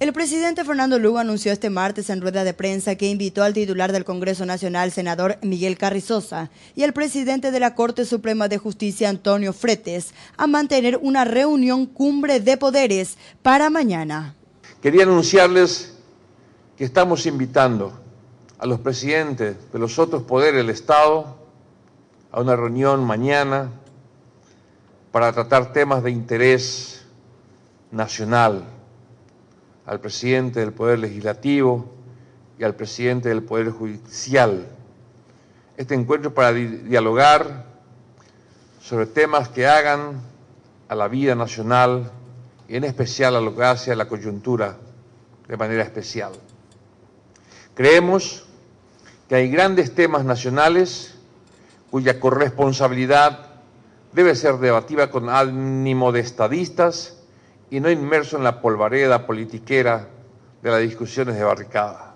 El presidente Fernando Lugo anunció este martes en rueda de prensa que invitó al titular del Congreso Nacional, senador Miguel Carrizosa, y al presidente de la Corte Suprema de Justicia, Antonio Fretes, a mantener una reunión cumbre de poderes para mañana. Quería anunciarles que estamos invitando a los presidentes de los otros poderes del Estado a una reunión mañana para tratar temas de interés nacional al presidente del Poder Legislativo y al presidente del Poder Judicial. Este encuentro para dialogar sobre temas que hagan a la vida nacional y en especial a lo que hace a la coyuntura de manera especial. Creemos que hay grandes temas nacionales cuya corresponsabilidad debe ser debatida con ánimo de estadistas y no inmerso en la polvareda politiquera de las discusiones de barricada.